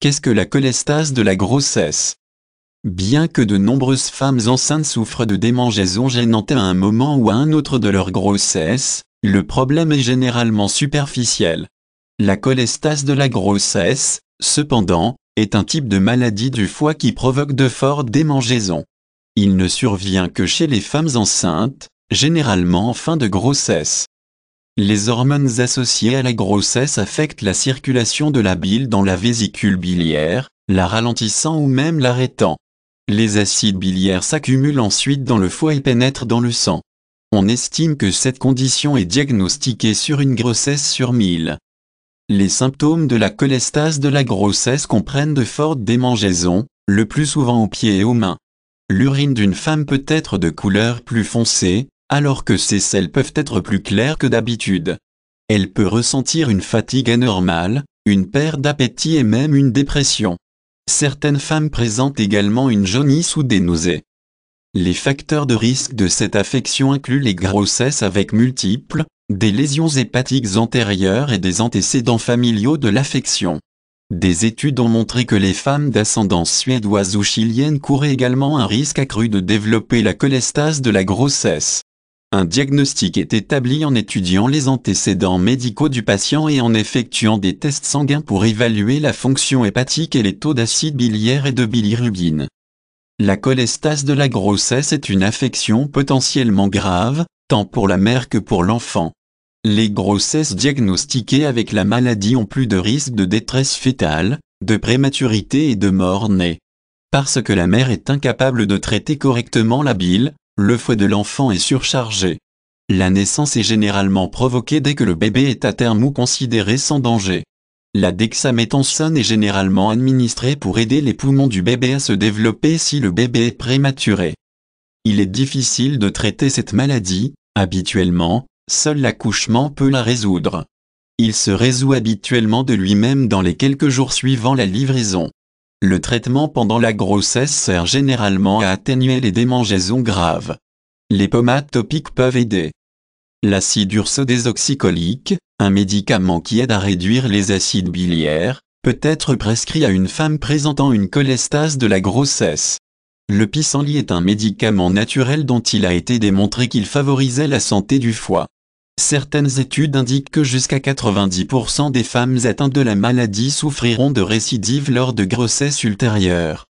Qu'est-ce que la cholestase de la grossesse Bien que de nombreuses femmes enceintes souffrent de démangeaisons gênantes à un moment ou à un autre de leur grossesse, le problème est généralement superficiel. La cholestase de la grossesse, cependant, est un type de maladie du foie qui provoque de fortes démangeaisons. Il ne survient que chez les femmes enceintes, généralement en fin de grossesse. Les hormones associées à la grossesse affectent la circulation de la bile dans la vésicule biliaire, la ralentissant ou même l'arrêtant. Les acides biliaires s'accumulent ensuite dans le foie et pénètrent dans le sang. On estime que cette condition est diagnostiquée sur une grossesse sur 1000. Les symptômes de la cholestase de la grossesse comprennent de fortes démangeaisons, le plus souvent aux pieds et aux mains. L'urine d'une femme peut être de couleur plus foncée, alors que ses selles peuvent être plus claires que d'habitude. Elle peut ressentir une fatigue anormale, une perte d'appétit et même une dépression. Certaines femmes présentent également une jaunisse ou des nausées. Les facteurs de risque de cette affection incluent les grossesses avec multiples, des lésions hépatiques antérieures et des antécédents familiaux de l'affection. Des études ont montré que les femmes d'ascendance suédoise ou chilienne couraient également un risque accru de développer la cholestase de la grossesse. Un diagnostic est établi en étudiant les antécédents médicaux du patient et en effectuant des tests sanguins pour évaluer la fonction hépatique et les taux d'acide biliaire et de bilirubine. La cholestase de la grossesse est une affection potentiellement grave, tant pour la mère que pour l'enfant. Les grossesses diagnostiquées avec la maladie ont plus de risques de détresse fétale, de prématurité et de mort née. Parce que la mère est incapable de traiter correctement la bile, le fouet de l'enfant est surchargé. La naissance est généralement provoquée dès que le bébé est à terme ou considéré sans danger. La dexaméthasone est généralement administrée pour aider les poumons du bébé à se développer si le bébé est prématuré. Il est difficile de traiter cette maladie, habituellement, seul l'accouchement peut la résoudre. Il se résout habituellement de lui-même dans les quelques jours suivant la livraison. Le traitement pendant la grossesse sert généralement à atténuer les démangeaisons graves. Les pommades topiques peuvent aider. L'acide urso urso-désoxycholique, un médicament qui aide à réduire les acides biliaires, peut être prescrit à une femme présentant une cholestase de la grossesse. Le pissenlit est un médicament naturel dont il a été démontré qu'il favorisait la santé du foie. Certaines études indiquent que jusqu'à 90% des femmes atteintes de la maladie souffriront de récidive lors de grossesses ultérieures.